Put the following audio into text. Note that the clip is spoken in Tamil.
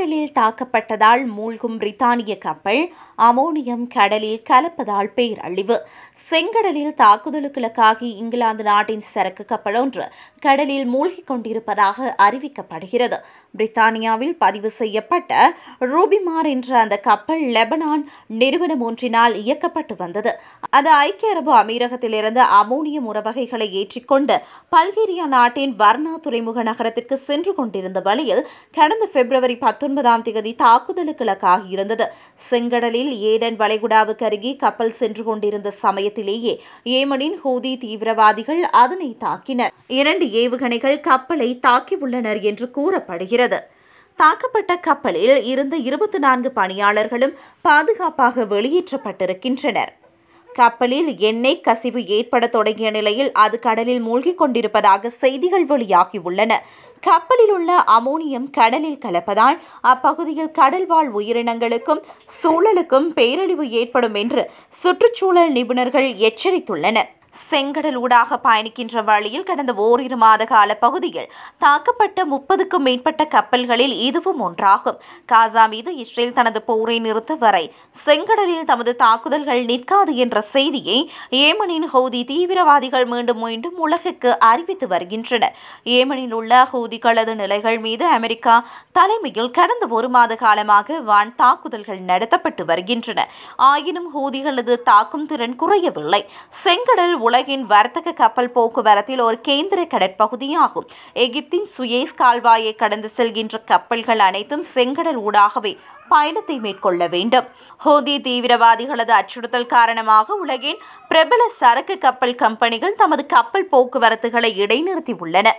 கடலில் தாக்கப்பட்டதால் மூழ்கும் பிரித்தானிய கப்பல் அமோனியம் கடலில் கலப்பதால் பேரழிவு செங்கடலில் தாக்குதலுக்கு இங்கிலாந்து நாட்டின் சரக்கு கப்பல் ஒன்று கடலில் மூழ்கிக் கொண்டிருப்பதாக அறிவிக்கப்படுகிறது பிரித்தானியாவில் பதிவு செய்யப்பட்ட ரூபிமார் என்ற அந்த கப்பல் லெபனான் நிறுவனம் ஒன்றினால் இயக்கப்பட்டு வந்தது அது ஐக்கிய அரபு அமீரகத்திலிருந்து அமோனியம் உறவகைகளை ஏற்றிக்கொண்டு பல்கேரியா நாட்டின் வர்ணா துறைமுக நகரத்திற்கு சென்று கொண்டிருந்த வழியில் கடந்த பிப்ரவரி பத்து பத்தொன்பதாம் தேதி தாக்குதலுக்கு இருந்தது செங்கடலில் ஏடன் வளைகுடாவுக்கு அருகே கப்பல் சென்று கொண்டிருந்த சமயத்திலேயே ஏமனின் ஹூதி தீவிரவாதிகள் அதனை தாக்கினர் இரண்டு ஏவுகணைகள் கப்பலை தாக்கியுள்ளனர் என்று கூறப்படுகிறது தாக்கப்பட்ட கப்பலில் இருந்த இருபத்தி நான்கு பணியாளர்களும் பாதுகாப்பாக வெளியேற்றப்பட்டிருக்கின்றனர் கப்பலில் எண்ணெய் கசிவு ஏற்பட தொடங்கிய நிலையில் அது கடலில் மூழ்கிக் கொண்டிருப்பதாக செய்திகள் வெளியாகியுள்ளன கப்பலில் உள்ள அமோனியம் கடலில் கலப்பதால் அப்பகுதியில் கடல்வாழ் உயிரினங்களுக்கும் சூழலுக்கும் பேரழிவு ஏற்படும் என்று சுற்றுச்சூழல் நிபுணர்கள் எச்சரித்துள்ளனர் செங்கடல் ஊடாக பயணிக்கின்ற வழியில் கடந்த ஓரிரு மாத கால பகுதியில் தாக்கப்பட்ட முப்பதுக்கும் மேற்பட்ட கப்பல்களில் இதுவும் ஒன்றாகும் காசா மீது இஸ்ரேல் தனது போரை நிறுத்த வரை செங்கடலில் தமது தாக்குதல்கள் நிற்காது என்ற செய்தியை ஏமனின் ஹவுதி தீவிரவாதிகள் மீண்டும் மீண்டும் உலகுக்கு அறிவித்து வருகின்றனர் ஏமனில் உள்ள ஹவுதிகளது நிலைகள் மீது அமெரிக்கா தலைமையில் கடந்த ஒரு மாத காலமாக வான் தாக்குதல்கள் நடத்தப்பட்டு வருகின்றன ஆயினும் ஹூதிகளது தாக்கும் திறன் குறையவில்லை செங்கடல் உலகின் வர்த்தக கப்பல் போக்குவரத்தில் ஒரு கேந்திர கடற்பகுதியாகும் எகிப்தின் சுயேஸ் கால்வாயை கடந்து செல்கின்ற கப்பல்கள் அனைத்தும் செங்கடல் ஊடாகவே பயணத்தை மேற்கொள்ள வேண்டும் ஹோதி தீவிரவாதிகளது அச்சுறுத்தல் காரணமாக உலகின் பிரபல சரக்கு கப்பல் கம்பெனிகள் தமது கப்பல் போக்குவரத்துகளை இடைநிறுத்தியுள்ளன